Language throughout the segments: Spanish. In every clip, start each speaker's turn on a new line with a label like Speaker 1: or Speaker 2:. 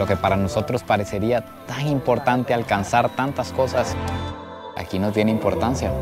Speaker 1: lo que para nosotros parecería tan importante alcanzar tantas cosas, aquí no tiene importancia.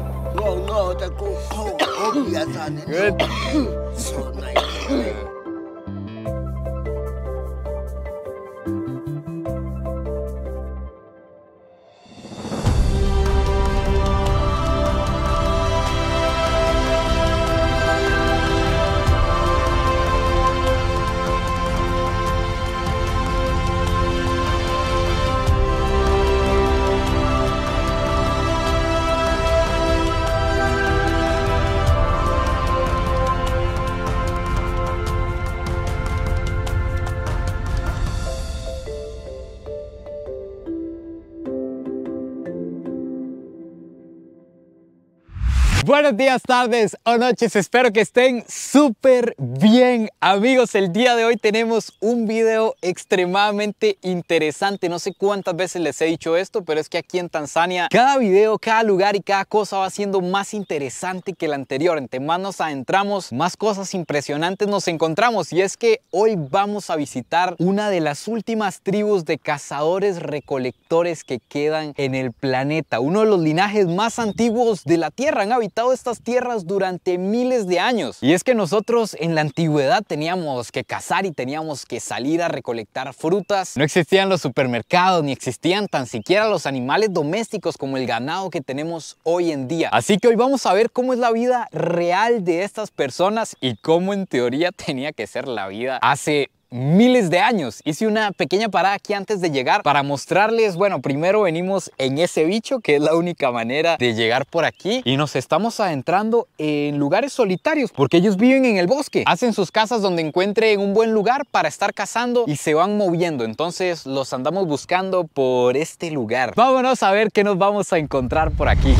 Speaker 1: Buenos días, tardes o noches, espero que estén súper bien. Amigos, el día de hoy tenemos un video extremadamente interesante. No sé cuántas veces les he dicho esto, pero es que aquí en Tanzania cada video, cada lugar y cada cosa va siendo más interesante que el anterior. Entre más nos adentramos, más cosas impresionantes nos encontramos. Y es que hoy vamos a visitar una de las últimas tribus de cazadores recolectores que quedan en el planeta. Uno de los linajes más antiguos de la Tierra en hábitat estas tierras durante miles de años. Y es que nosotros en la antigüedad teníamos que cazar y teníamos que salir a recolectar frutas. No existían los supermercados ni existían tan siquiera los animales domésticos como el ganado que tenemos hoy en día. Así que hoy vamos a ver cómo es la vida real de estas personas y cómo en teoría tenía que ser la vida hace miles de años. Hice una pequeña parada aquí antes de llegar para mostrarles, bueno, primero venimos en ese bicho, que es la única manera de llegar por aquí, y nos estamos adentrando en lugares solitarios, porque ellos viven en el bosque, hacen sus casas donde encuentren un buen lugar para estar cazando y se van moviendo, entonces los andamos buscando por este lugar. Vámonos a ver qué nos vamos a encontrar por aquí.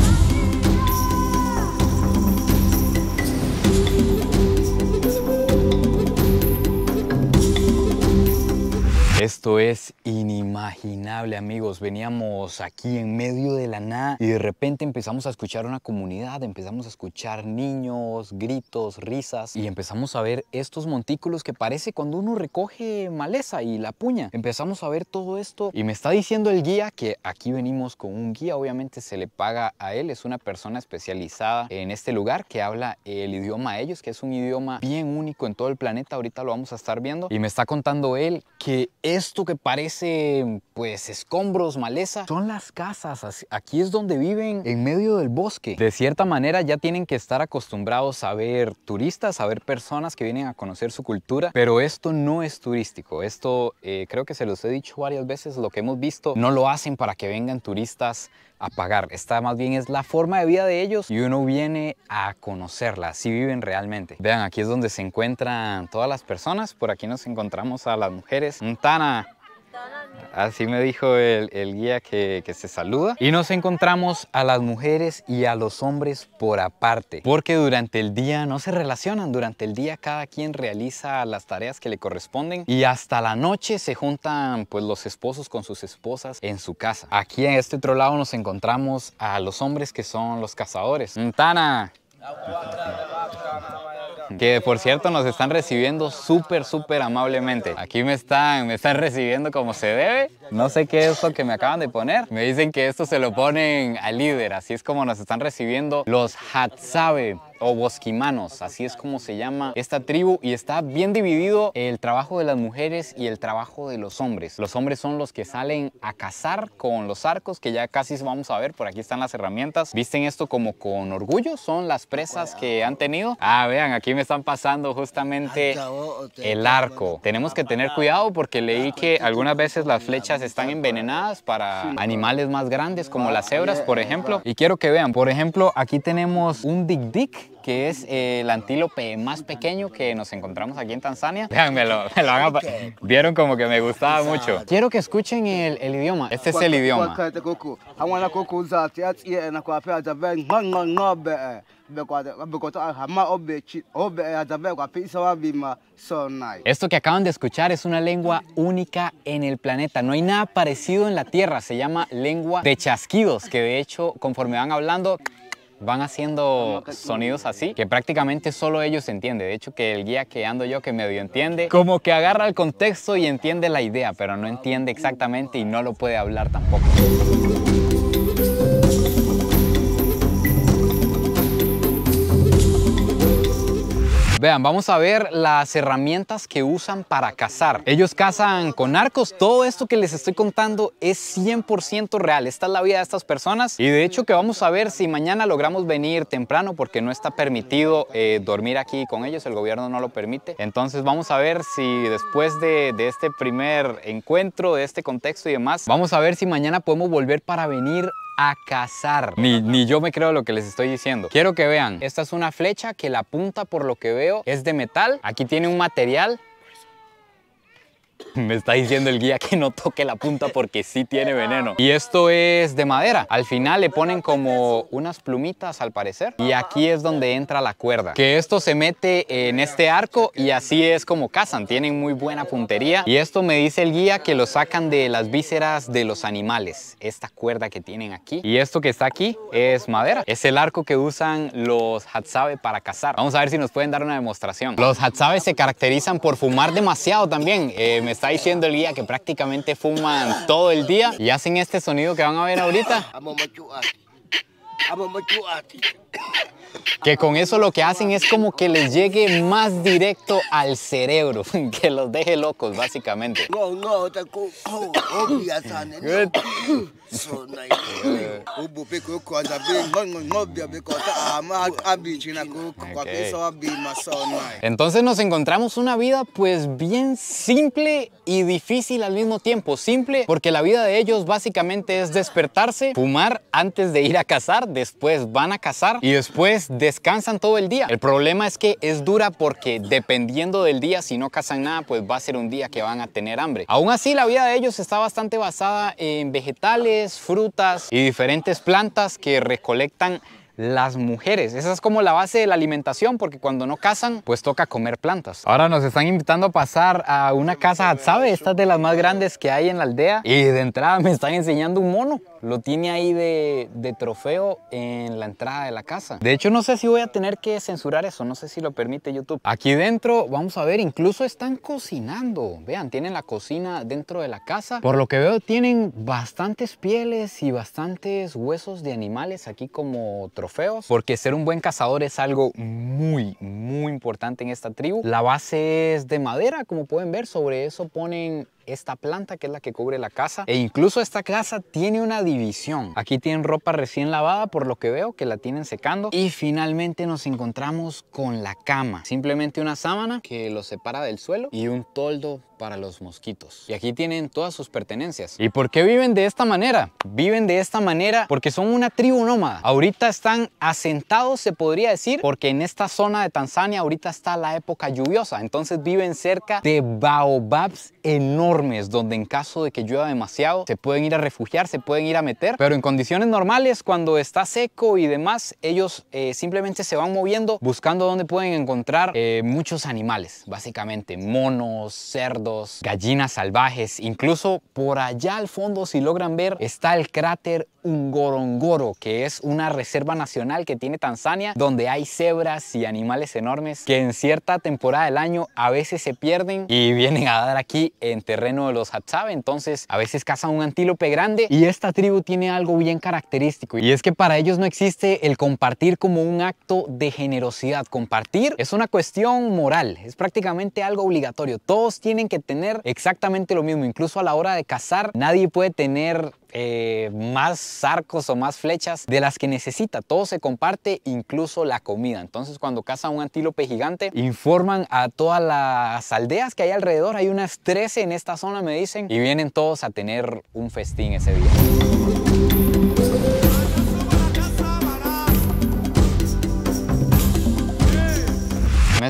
Speaker 1: Esto es inimaginable amigos, veníamos aquí en medio de la nada y de repente empezamos a escuchar una comunidad, empezamos a escuchar niños, gritos, risas y empezamos a ver estos montículos que parece cuando uno recoge maleza y la puña. Empezamos a ver todo esto y me está diciendo el guía que aquí venimos con un guía, obviamente se le paga a él, es una persona especializada en este lugar que habla el idioma a ellos, que es un idioma bien único en todo el planeta, ahorita lo vamos a estar viendo y me está contando él que es esto que parece pues escombros, maleza, son las casas. Aquí es donde viven en medio del bosque. De cierta manera ya tienen que estar acostumbrados a ver turistas, a ver personas que vienen a conocer su cultura, pero esto no es turístico. Esto eh, creo que se los he dicho varias veces, lo que hemos visto no lo hacen para que vengan turistas a pagar. Esta más bien es la forma de vida de ellos y uno viene a conocerla, así viven realmente. Vean, aquí es donde se encuentran todas las personas. Por aquí nos encontramos a las mujeres. Montana Así me dijo el, guía que, se saluda. Y nos encontramos a las mujeres y a los hombres por aparte, porque durante el día no se relacionan. Durante el día cada quien realiza las tareas que le corresponden y hasta la noche se juntan pues los esposos con sus esposas en su casa. Aquí en este otro lado nos encontramos a los hombres que son los cazadores. ¡Tana! que por cierto nos están recibiendo súper, súper amablemente. Aquí me están, recibiendo como se debe. No sé qué es lo que me acaban de poner. Me dicen que esto se lo ponen al líder, así es como nos están recibiendo los Hatsabe o bosquimanos, así es como se llama esta tribu y está bien dividido el trabajo de las mujeres y el trabajo de los hombres. Los hombres son los que salen a cazar con los arcos, que ya casi vamos a ver, por aquí están las herramientas. Visten esto como con orgullo, son las presas que han tenido. Ah, vean, aquí me están pasando justamente ah, el arco. Tenemos que tener cuidado porque leí que algunas veces las flechas están envenenadas para animales más grandes como ah, las cebras, por ejemplo. Y quiero que vean, por ejemplo, aquí tenemos un dig-dig que es el antílope más pequeño que nos encontramos aquí en Tanzania. Vean, lo, Vieron como que me gustaba mucho. Quiero que escuchen el, el idioma. Este es el idioma. Esto que acaban de escuchar es una lengua única en el planeta. No hay nada parecido en la Tierra. Se llama lengua de chasquidos, que de hecho, conforme van hablando, van haciendo sonidos así que prácticamente solo ellos entienden. De hecho, que el guía que ando yo que medio entiende, como que agarra el contexto y entiende la idea, pero no entiende exactamente y no lo puede hablar tampoco. Vean, vamos a ver las herramientas que usan para cazar. Ellos cazan con arcos. Todo esto que les estoy contando es 100% real. Esta es la vida de estas personas. Y de hecho que vamos a ver si mañana logramos venir temprano porque no está permitido eh, dormir aquí con ellos. El gobierno no lo permite. Entonces vamos a ver si después de, de este primer encuentro, de este contexto y demás, vamos a ver si mañana podemos volver para venir a cazar. Ni, ni, yo me creo lo que les estoy diciendo. Quiero que vean, esta es una flecha que la punta por lo que veo es de metal. Aquí tiene un material Me está diciendo el guía que no toque la punta porque sí tiene veneno. Y esto es de madera. Al final le ponen como unas plumitas al parecer. Y aquí es donde entra la cuerda. Que esto se mete en este arco y así es como cazan. Tienen muy buena puntería. Y esto me dice el guía que lo sacan de las vísceras de los animales. Esta cuerda que tienen aquí. Y esto que está aquí es madera. Es el arco que usan los hatsabe para cazar. Vamos a ver si nos pueden dar una demostración. Los hatsabe se caracterizan por fumar demasiado también. Eh, me está diciendo el guía que prácticamente fuman todo el día y hacen este sonido que van a ver ahorita que con eso lo que hacen es como que les llegue más directo al cerebro, que los deje locos, básicamente. Entonces nos encontramos una vida pues bien simple y difícil al mismo tiempo. Simple porque la vida de ellos básicamente es despertarse, fumar antes de ir a cazar, después van a cazar, y después descansan todo el día. El problema es que es dura porque dependiendo del día, si no cazan nada, pues va a ser un día que van a tener hambre. Aún así, la vida de ellos está bastante basada en vegetales, frutas y diferentes plantas que recolectan las mujeres. Esa es como la base de la alimentación, porque cuando no cazan, pues toca comer plantas. Ahora nos están invitando a pasar a una casa sabe esta es de las más grandes que hay en la aldea. Y de entrada me están enseñando un mono. Lo tiene ahí de, de trofeo en la entrada de la casa. De hecho, no sé si voy a tener que censurar eso, no sé si lo permite YouTube. Aquí dentro, vamos a ver, incluso están cocinando. Vean, tienen la cocina dentro de la casa. Por lo que veo, tienen bastantes pieles y bastantes huesos de animales aquí como trofeo feos porque ser un buen cazador es algo muy, muy importante en esta tribu. La base es de madera, como pueden ver, sobre eso ponen esta planta que es la que cubre la casa e incluso esta casa tiene una división aquí tienen ropa recién lavada por lo que veo que la tienen secando y finalmente nos encontramos con la cama simplemente una sábana que lo separa del suelo y un toldo para los mosquitos. Y aquí tienen todas sus pertenencias. ¿Y por qué viven de esta manera? Viven de esta manera porque son una tribu nómada. Ahorita están asentados, se podría decir, porque en esta zona de Tanzania ahorita está la época lluviosa. Entonces viven cerca de baobabs enormes, donde en caso de que llueva demasiado, se pueden ir a refugiar, se pueden ir a meter. Pero en condiciones normales, cuando está seco y demás, ellos eh, simplemente se van moviendo buscando donde pueden encontrar eh, muchos animales, básicamente monos, cerdos, gallinas salvajes, incluso por allá al fondo si logran ver está el cráter Ungorongoro que es una reserva nacional que tiene Tanzania, donde hay cebras y animales enormes que en cierta temporada del año a veces se pierden y vienen a dar aquí en terreno de los Hatsabe, entonces a veces cazan un antílope grande y esta tribu tiene algo bien característico y es que para ellos no existe el compartir como un acto de generosidad, compartir es una cuestión moral, es prácticamente algo obligatorio, todos tienen que tener exactamente lo mismo. Incluso a la hora de cazar, nadie puede tener eh, más arcos o más flechas de las que necesita. Todo se comparte, incluso la comida. Entonces cuando caza un antílope gigante, informan a todas las aldeas que hay alrededor. Hay unas 13 en esta zona, me dicen, y vienen todos a tener un festín ese día.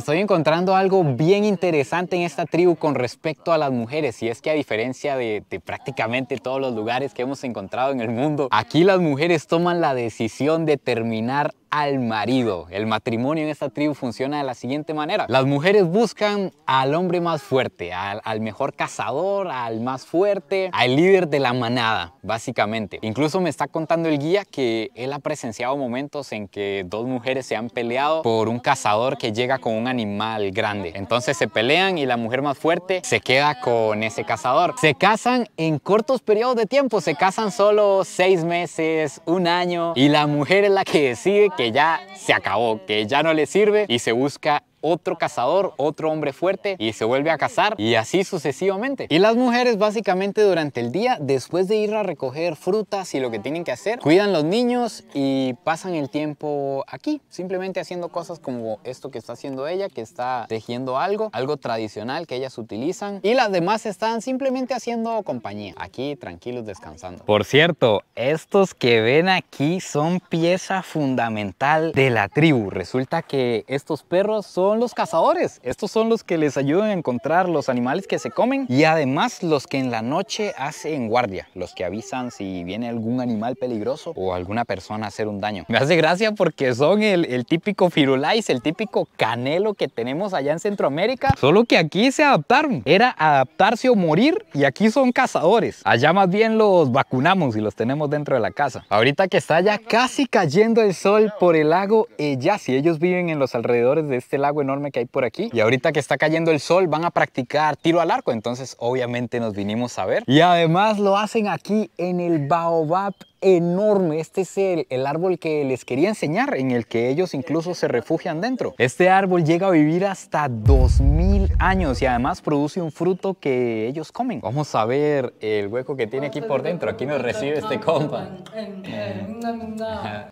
Speaker 1: estoy encontrando algo bien interesante en esta tribu con respecto a las mujeres y es que a diferencia de, prácticamente todos los lugares que hemos encontrado en el mundo, aquí las mujeres toman la decisión de terminar al marido. El matrimonio en esta tribu funciona de la siguiente manera. Las mujeres buscan al hombre más fuerte, al, mejor cazador, al más fuerte, al líder de la manada, básicamente. Incluso me está contando el guía que él ha presenciado momentos en que dos mujeres se han peleado por un cazador que llega con un animal grande. Entonces se pelean y la mujer más fuerte se queda con ese cazador. Se casan en cortos periodos de tiempo, se casan solo seis meses, un año y la mujer es la que decide que ya se acabó, que ya no le sirve y se busca otro cazador, otro hombre fuerte y se vuelve a cazar y así sucesivamente. Y las mujeres básicamente durante el día, después de ir a recoger frutas y lo que tienen que hacer, cuidan los niños y pasan el tiempo aquí, simplemente haciendo cosas como esto que está haciendo ella, que está tejiendo algo, algo tradicional que ellas utilizan y las demás están simplemente haciendo compañía, aquí tranquilos descansando. Por cierto, estos que ven aquí son pieza fundamental de la tribu. Resulta que estos perros son son los cazadores. Estos son los que les ayudan a encontrar los animales que se comen y además los que en la noche hacen guardia, los que avisan si viene algún animal peligroso o alguna persona a hacer un daño. Me hace gracia porque son el, típico firulais, el típico canelo que tenemos allá en Centroamérica, solo que aquí se adaptaron. Era adaptarse o morir y aquí son cazadores. Allá más bien los vacunamos y los tenemos dentro de la casa. Ahorita que está ya casi cayendo el sol por el lago si ellos viven en los alrededores de este lago enorme que hay por aquí. Y ahorita que está cayendo el sol van a practicar tiro al arco, entonces obviamente nos vinimos a ver. Y además lo hacen aquí en el Baobab enorme. Este es el, árbol que les quería enseñar, en el que ellos incluso se refugian dentro. Este árbol llega a vivir hasta 2000 años y además produce un fruto que ellos comen. Vamos a ver el hueco que tiene aquí por dentro. Aquí nos recibe este compa.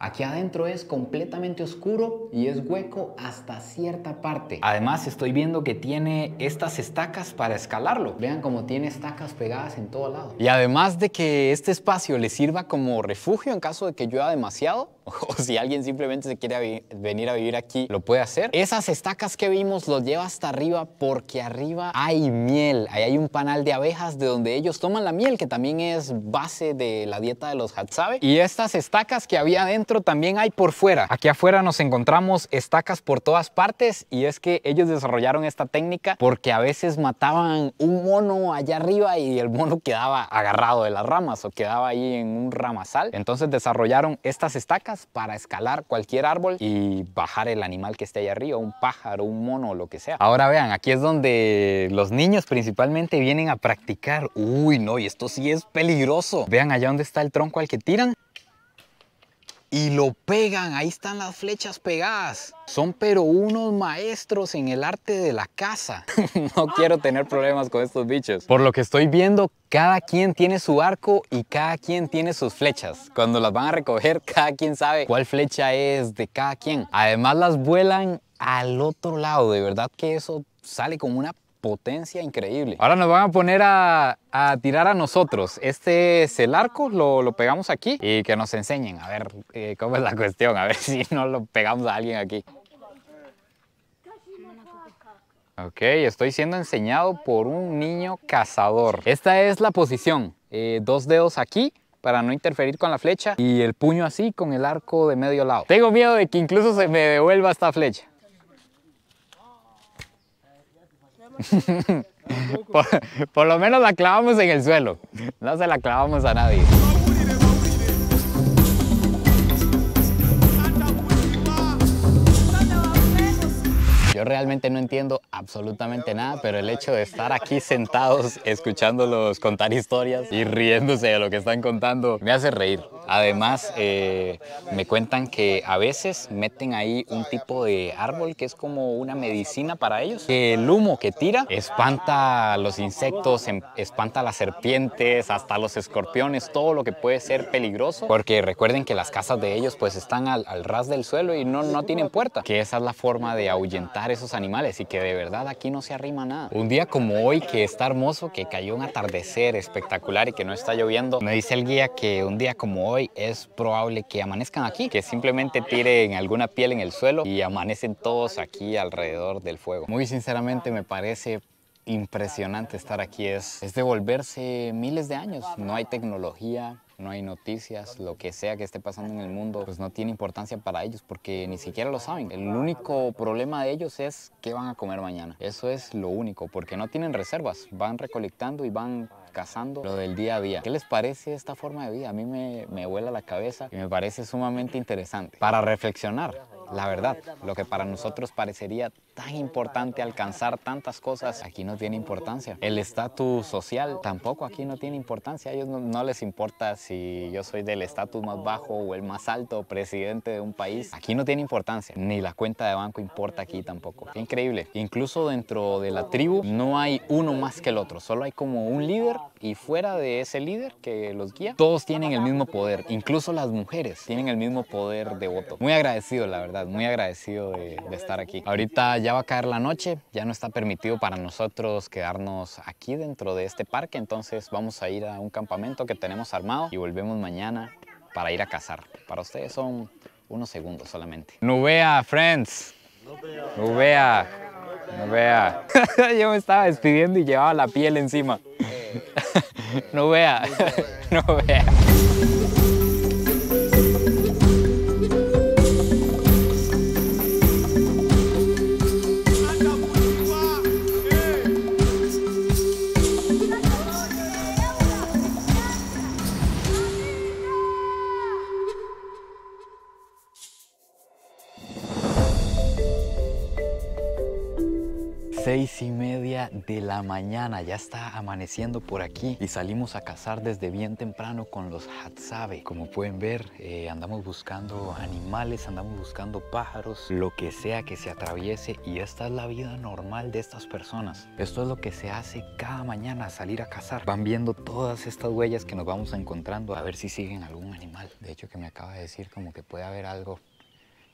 Speaker 1: Aquí adentro es completamente oscuro y es hueco hasta cierta parte. Además estoy viendo que tiene estas estacas para escalarlo. Vean cómo tiene estacas pegadas en todo lado. Y además de que este espacio le sirva como refugio en caso de que llueva demasiado o si alguien simplemente se quiere venir a vivir aquí, lo puede hacer. Esas estacas que vimos los lleva hasta arriba porque arriba hay miel. Ahí hay un panal de abejas de donde ellos toman la miel, que también es base de la dieta de los Hatsabe Y estas estacas que había adentro también hay por fuera. Aquí afuera nos encontramos estacas por todas partes y es que ellos desarrollaron esta técnica porque a veces mataban un mono allá arriba y el mono quedaba agarrado de las ramas o quedaba ahí en un ramas Sal, Entonces desarrollaron estas estacas para escalar cualquier árbol y bajar el animal que esté ahí arriba, un pájaro, un mono, lo que sea. Ahora vean, aquí es donde los niños principalmente vienen a practicar. Uy, no, y esto sí es peligroso. Vean allá donde está el tronco al que tiran y lo pegan, ahí están las flechas pegadas. Son pero unos maestros en el arte de la caza. no quiero tener problemas con estos bichos. Por lo que estoy viendo, cada quien tiene su arco y cada quien tiene sus flechas. Cuando las van a recoger, cada quien sabe cuál flecha es de cada quien. Además las vuelan al otro lado, de verdad que eso sale como una potencia increíble. Ahora nos van a poner a, a tirar a nosotros. Este es el arco, lo, lo, pegamos aquí y que nos enseñen a ver eh, cómo es la cuestión, a ver si no lo pegamos a alguien aquí. Ok, estoy siendo enseñado por un niño cazador. Esta es la posición. Eh, dos dedos aquí para no interferir con la flecha y el puño así con el arco de medio lado. Tengo miedo de que incluso se me devuelva esta flecha. por, lo menos la clavamos en el suelo. No se la clavamos a nadie. realmente no entiendo absolutamente nada, pero el hecho de estar aquí sentados escuchándolos contar historias y riéndose de lo que están contando me hace reír. Además, eh, me cuentan que a veces meten ahí un tipo de árbol que es como una medicina para ellos, que el humo que tira espanta a los insectos, em, espanta a las serpientes, hasta los escorpiones, todo lo que puede ser peligroso, porque recuerden que las casas de ellos pues están al, ras del suelo y no, no tienen puerta, que esa es la forma de ahuyentar esos animales y que de verdad aquí no se arrima nada. Un día como hoy que está hermoso, que cayó un atardecer espectacular y que no está lloviendo, me dice el guía que un día como hoy es probable que amanezcan aquí, que simplemente tiren alguna piel en el suelo y amanecen todos aquí alrededor del fuego. Muy sinceramente me parece impresionante estar aquí. Es, es devolverse miles de años. No hay tecnología, no hay noticias, lo que sea que esté pasando en el mundo, pues no tiene importancia para ellos porque ni siquiera lo saben. El único problema de ellos es qué van a comer mañana. Eso es lo único, porque no tienen reservas, van recolectando y van cazando, lo del día a día. ¿Qué les parece esta forma de vida? A mí me, me vuela la cabeza y me parece sumamente interesante para reflexionar. La verdad, lo que para nosotros parecería tan importante alcanzar tantas cosas, aquí no tiene importancia. El estatus social tampoco aquí no tiene importancia. A ellos no, no les importa si yo soy del estatus más bajo o el más alto presidente de un país. Aquí no tiene importancia. Ni la cuenta de banco importa aquí tampoco. Qué increíble. Incluso dentro de la tribu no hay uno más que el otro. Solo hay como un líder y fuera de ese líder que los guía, todos tienen el mismo poder, incluso las mujeres tienen el mismo poder de voto. Muy agradecido, la verdad, muy agradecido de, estar aquí. Ahorita ya va a caer la noche, ya no está permitido para nosotros quedarnos aquí dentro de este parque, entonces vamos a ir a un campamento que tenemos armado y volvemos mañana para ir a cazar. Para ustedes son unos segundos solamente. Nubea, friends. Nubea. Nubea. Yo me estaba despidiendo y llevaba la piel encima. Nowhere. Nowhere. Facing de la mañana, ya está amaneciendo por aquí y salimos a cazar desde bien temprano con los Hatsabe. Como pueden ver, eh, andamos buscando animales, andamos buscando pájaros, lo que sea que se atraviese y esta es la vida normal de estas personas. Esto es lo que se hace cada mañana, salir a cazar. Van viendo todas estas huellas que nos vamos encontrando a ver si siguen algún animal. De hecho que me acaba de decir como que puede haber algo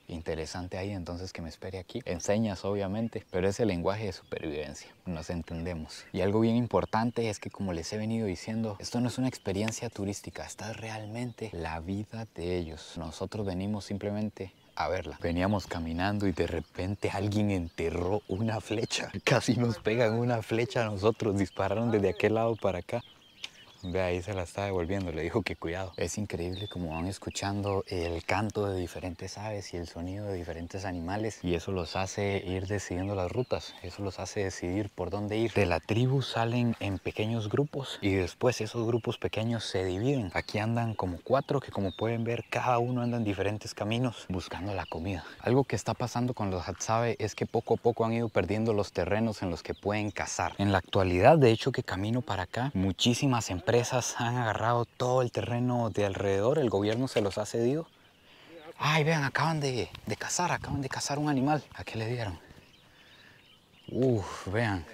Speaker 1: interesante ahí, entonces que me espere aquí. Enseñas, obviamente, pero es el lenguaje de supervivencia. Nos entendemos. Y algo bien importante es que, como les he venido diciendo, esto no es una experiencia turística, esta es realmente la vida de ellos. Nosotros venimos simplemente a verla. Veníamos caminando y de repente alguien enterró una flecha. Casi nos pegan una flecha a nosotros. Dispararon desde aquel lado para acá de ahí se la está devolviendo, le dijo que cuidado. Es increíble como van escuchando el canto de diferentes aves y el sonido de diferentes animales y eso los hace ir decidiendo las rutas, eso los hace decidir por dónde ir. De la tribu salen en pequeños grupos y después esos grupos pequeños se dividen. Aquí andan como cuatro que como pueden ver cada uno anda en diferentes caminos buscando la comida. Algo que está pasando con los Hatsabe es que poco a poco han ido perdiendo los terrenos en los que pueden cazar. En la actualidad de hecho que camino para acá muchísimas empresas empresas han agarrado todo el terreno de alrededor, el gobierno se los ha cedido. Ay, vean, acaban de, de cazar, acaban de cazar un animal. ¿A qué le dieron? Uf, vean.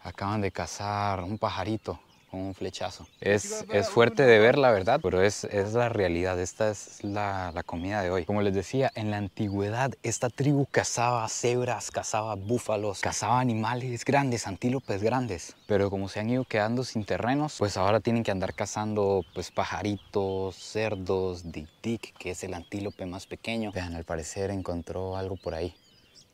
Speaker 1: Acaban de cazar un pajarito con un flechazo. Es, es fuerte de ver la verdad, pero es, la realidad. Esta es la, comida de hoy. Como les decía, en la antigüedad esta tribu cazaba cebras, cazaba búfalos, cazaba animales grandes, antílopes grandes. Pero como se han ido quedando sin terrenos, pues ahora tienen que andar cazando pues pajaritos, cerdos, dictic, que es el antílope más pequeño. Vean, al parecer encontró algo por ahí.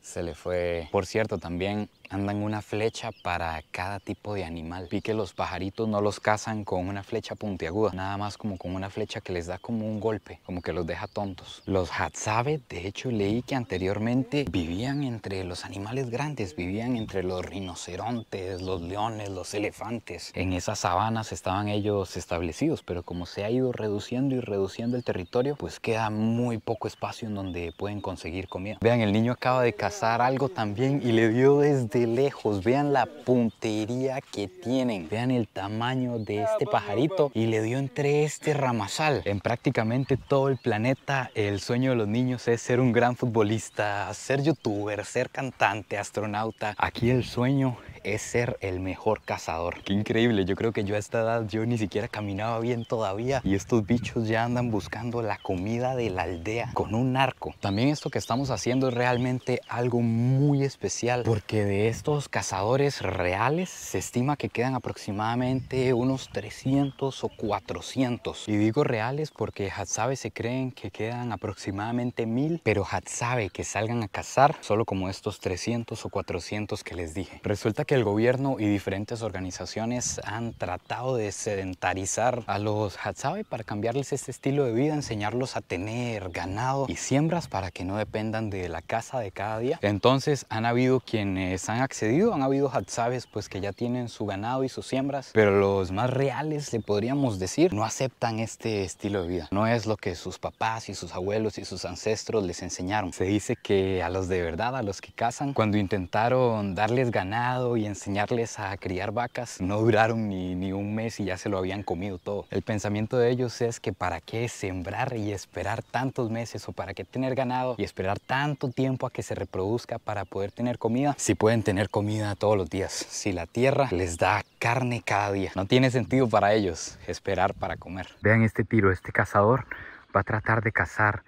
Speaker 1: Se le fue. Por cierto, también andan una flecha para cada tipo de animal. Vi que los pajaritos no los cazan con una flecha puntiaguda, nada más como con una flecha que les da como un golpe, como que los deja tontos. Los Hatsabe, de hecho leí que anteriormente vivían entre los animales grandes, vivían entre los rinocerontes, los leones, los elefantes. En esas sabanas estaban ellos establecidos, pero como se ha ido reduciendo y reduciendo el territorio, pues queda muy poco espacio en donde pueden conseguir comida. Vean, el niño acaba de cazar algo también y le dio desde lejos. Vean la puntería que tienen. Vean el tamaño de este pajarito. Y le dio entre este ramazal. En prácticamente todo el planeta, el sueño de los niños es ser un gran futbolista, ser youtuber, ser cantante, astronauta. Aquí el sueño es ser el mejor cazador. Qué increíble, yo creo que yo a esta edad yo ni siquiera caminaba bien todavía y estos bichos ya andan buscando la comida de la aldea con un arco. También esto que estamos haciendo es realmente algo muy especial porque de estos cazadores reales se estima que quedan aproximadamente unos 300 o 400. Y digo reales porque Hatsabe se creen que quedan aproximadamente 1000, pero Hatsabe que salgan a cazar solo como estos 300 o 400 que les dije. Resulta que el gobierno y diferentes organizaciones han tratado de sedentarizar a los Hatzabe para cambiarles este estilo de vida, enseñarlos a tener ganado y siembras para que no dependan de la casa de cada día. Entonces han habido quienes han accedido, han habido Hatzabes pues que ya tienen su ganado y sus siembras, pero los más reales, le podríamos decir, no aceptan este estilo de vida. No es lo que sus papás y sus abuelos y sus ancestros les enseñaron. Se dice que a los de verdad, a los que cazan, cuando intentaron darles ganado y enseñarles a criar vacas. No duraron ni, ni un mes y ya se lo habían comido todo. El pensamiento de ellos es que para qué sembrar y esperar tantos meses o para qué tener ganado y esperar tanto tiempo a que se reproduzca para poder tener comida, si pueden tener comida todos los días, si la tierra les da carne cada día. No tiene sentido para ellos esperar para comer. Vean este tiro, este cazador va a tratar de cazar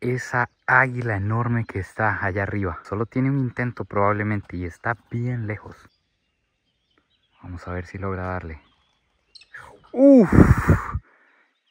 Speaker 1: esa águila enorme que está allá arriba. Solo tiene un intento probablemente y está bien lejos. Vamos a ver si logra darle. ¡Uf!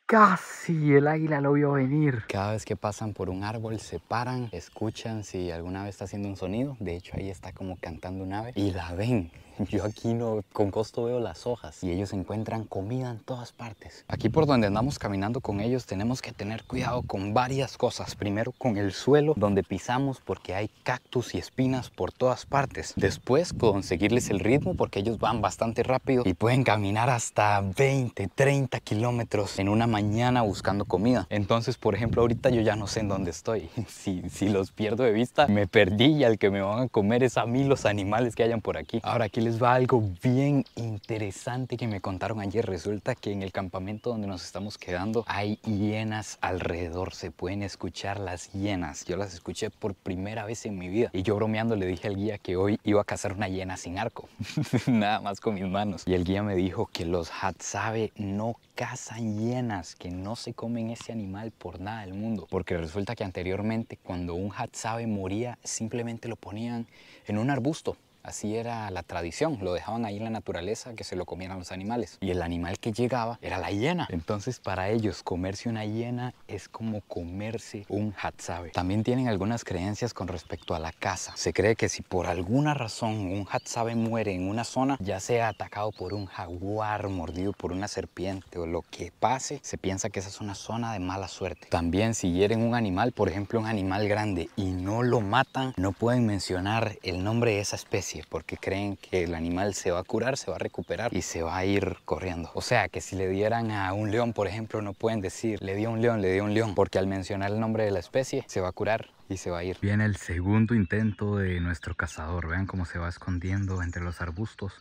Speaker 1: Casi el águila lo vio venir. Cada vez que pasan por un árbol se paran, escuchan si alguna vez está haciendo un sonido. De hecho ahí está como cantando un ave y la ven. Yo aquí no, con costo veo las hojas y ellos encuentran comida en todas partes. Aquí por donde andamos caminando con ellos tenemos que tener cuidado con varias cosas. Primero con el suelo donde pisamos porque hay cactus y espinas por todas partes. Después conseguirles el ritmo porque ellos van bastante rápido y pueden caminar hasta 20, 30 kilómetros en una mañana buscando comida. Entonces, por ejemplo, ahorita yo ya no sé en dónde estoy. Si, si los pierdo de vista, me perdí y al que me van a comer es a mí los animales que hayan por aquí. Ahora aquí les les va algo bien interesante que me contaron ayer. Resulta que en el campamento donde nos estamos quedando hay hienas alrededor. Se pueden escuchar las hienas. Yo las escuché por primera vez en mi vida. Y yo bromeando le dije al guía que hoy iba a cazar una hiena sin arco. Nada más con mis manos. Y el guía me dijo que los Hatsabe no cazan hienas, que no se comen ese animal por nada del mundo. Porque resulta que anteriormente cuando un Hatsabe moría simplemente lo ponían en un arbusto Así era la tradición, lo dejaban ahí en la naturaleza que se lo comieran los animales. Y el animal que llegaba era la hiena. Entonces para ellos comerse una hiena es como comerse un hatzabe. También tienen algunas creencias con respecto a la caza. Se cree que si por alguna razón un hatzabe muere en una zona, ya sea atacado por un jaguar, mordido por una serpiente o lo que pase, se piensa que esa es una zona de mala suerte. También si hieren un animal, por ejemplo un animal grande, y no lo matan, no pueden mencionar el nombre de esa especie porque creen que el animal se va a curar, se va a recuperar y se va a ir corriendo. O sea, que si le dieran a un león, por ejemplo, no pueden decir, le dio un león, le dio un león, porque al mencionar el nombre de la especie, se va a curar y se va a ir. Viene el segundo intento de nuestro cazador. Vean cómo se va escondiendo entre los arbustos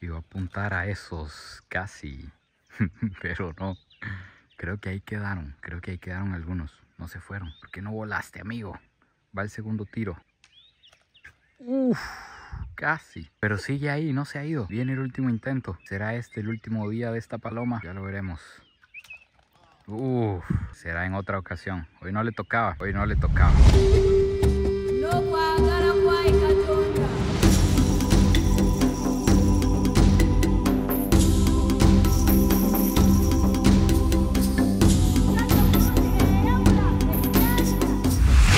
Speaker 1: y va a apuntar a esos casi, pero no. Creo que ahí quedaron, creo que ahí quedaron algunos. No se fueron. ¿Por qué no volaste, amigo? Va el segundo tiro. Uf, casi. Pero sigue ahí, no se ha ido. Viene el último intento. ¿Será este el último día de esta paloma? Ya lo veremos. Uf, será en otra ocasión. Hoy no le tocaba, hoy no le tocaba.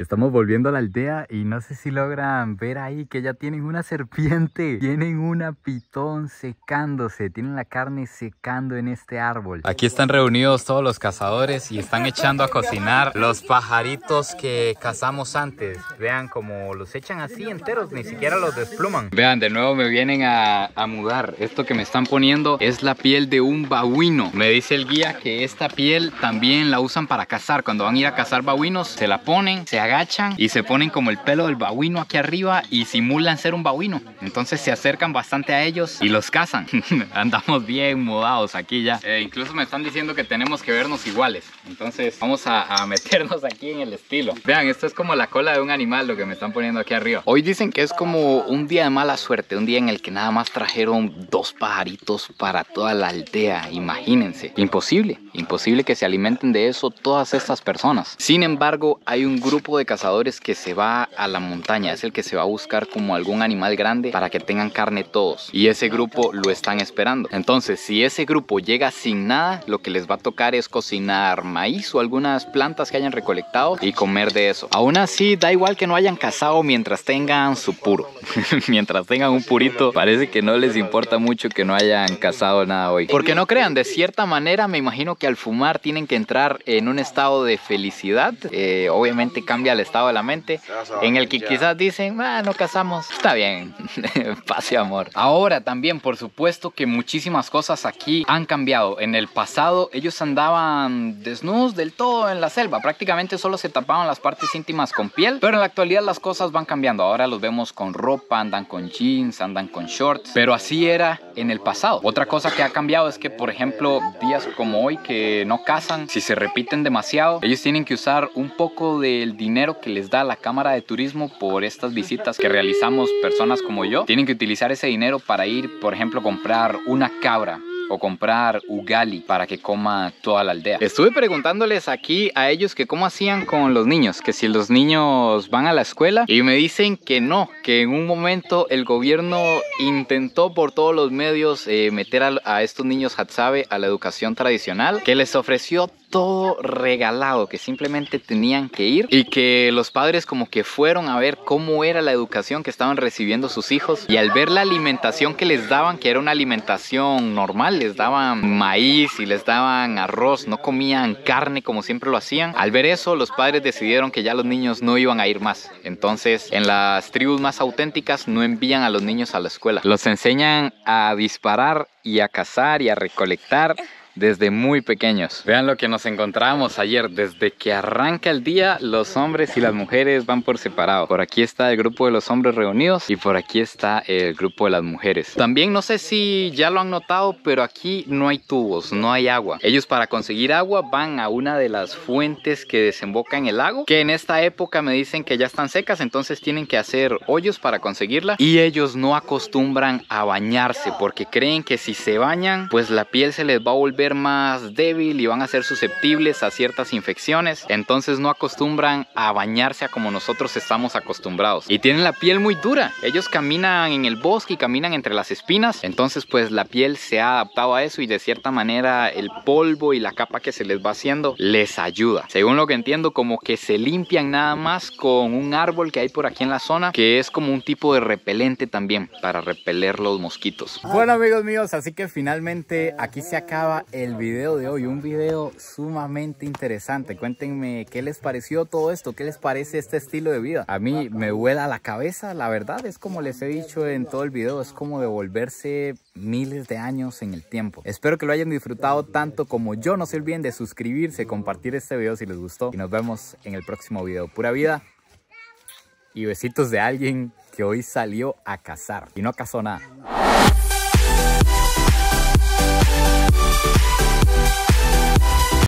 Speaker 1: Estamos volviendo a la aldea y no sé si logran ver ahí que ya tienen una serpiente, tienen una pitón secándose, tienen la carne secando en este árbol. Aquí están reunidos todos los cazadores y están echando a cocinar los pajaritos que cazamos antes. Vean como los echan así enteros, ni siquiera los despluman. Vean, de nuevo me vienen a, mudar. Esto que me están poniendo es la piel de un babuino. Me dice el guía que esta piel también la usan para cazar. Cuando van a ir a cazar babuinos, se la ponen, se hagan y se ponen como el pelo del babuino aquí arriba y simulan ser un babuino. Entonces se acercan bastante a ellos y los cazan. Andamos bien mudados aquí ya. Eh, incluso me están diciendo que tenemos que vernos iguales. Entonces vamos a meternos aquí en el estilo. Vean, esto es como la cola de un animal lo que me están poniendo aquí arriba. Hoy dicen que es como un día de mala suerte, un día en el que nada más trajeron dos pajaritos para toda la aldea. Imagínense, imposible. Imposible que se alimenten de eso todas estas personas. Sin embargo, hay un grupo de cazadores que se va a la montaña, es el que se va a buscar como algún animal grande para que tengan carne todos. Y ese grupo lo están esperando. Entonces, si ese grupo llega sin nada, lo que les va a tocar es cocinar maíz o algunas plantas que hayan recolectado y comer de eso. Aún así, da igual que no hayan cazado mientras tengan su puro. mientras tengan un purito, parece que no les importa mucho que no hayan cazado nada hoy. Porque no crean, de cierta manera me imagino que al fumar tienen que entrar en un estado de felicidad, eh, obviamente cambia el estado de la mente, en el que quizás dicen, ah, no casamos, está bien, pase amor. Ahora también, por supuesto que muchísimas cosas aquí han cambiado. En el pasado ellos andaban desnudos del todo en la selva, prácticamente solo se tapaban las partes íntimas con piel, pero en la actualidad las cosas van cambiando. Ahora los vemos con ropa, andan con jeans, andan con shorts, pero así era en el pasado. Otra cosa que ha cambiado es que, por ejemplo, días como hoy que no cazan, si se repiten demasiado, ellos tienen que usar un poco del dinero que les da la Cámara de Turismo por estas visitas que realizamos personas como yo. Tienen que utilizar ese dinero para ir, por ejemplo, comprar una cabra o comprar ugali para que coma toda la aldea. Estuve preguntándoles aquí a ellos que cómo hacían con los niños, que si los niños van a la escuela y me dicen que no, que en un momento el gobierno intentó por todos los medios eh, meter a, estos niños Hatsabe a la educación tradicional, que les ofreció todo regalado, que simplemente tenían que ir y que los padres como que fueron a ver cómo era la educación que estaban recibiendo sus hijos y al ver la alimentación que les daban, que era una alimentación normal, les daban maíz y les daban arroz, no comían carne como siempre lo hacían, al ver eso los padres decidieron que ya los niños no iban a ir más. Entonces en las tribus más auténticas no envían a los niños a la escuela, los enseñan a disparar y a cazar y a recolectar desde muy pequeños. Vean lo que nos encontramos ayer. Desde que arranca el día, los hombres y las mujeres van por separado. Por aquí está el grupo de los hombres reunidos y por aquí está el grupo de las mujeres. También no sé si ya lo han notado, pero aquí no hay tubos, no hay agua. Ellos para conseguir agua van a una de las fuentes que desemboca en el lago, que en esta época me dicen que ya están secas, entonces tienen que hacer hoyos para conseguirla. Y ellos no acostumbran a bañarse porque creen que si se bañan, pues la piel se les va a volver más débil y van a ser susceptibles a ciertas infecciones. Entonces no acostumbran a bañarse a como nosotros estamos acostumbrados. Y tienen la piel muy dura. Ellos caminan en el bosque y caminan entre las espinas. Entonces pues la piel se ha adaptado a eso y de cierta manera el polvo y la capa que se les va haciendo les ayuda. Según lo que entiendo como que se limpian nada más con un árbol que hay por aquí en la zona que es como un tipo de repelente también para repeler los mosquitos. Bueno amigos míos, así que finalmente aquí se acaba el video de hoy, un video sumamente interesante. Cuéntenme qué les pareció todo esto, qué les parece este estilo de vida. A mí me vuela la cabeza, la verdad, es como les he dicho en todo el video, es como devolverse miles de años en el tiempo. Espero que lo hayan disfrutado tanto como yo. No se olviden de suscribirse, compartir este video si les gustó y nos vemos en el próximo video. Pura vida y besitos de alguien que hoy salió a cazar y no cazó nada.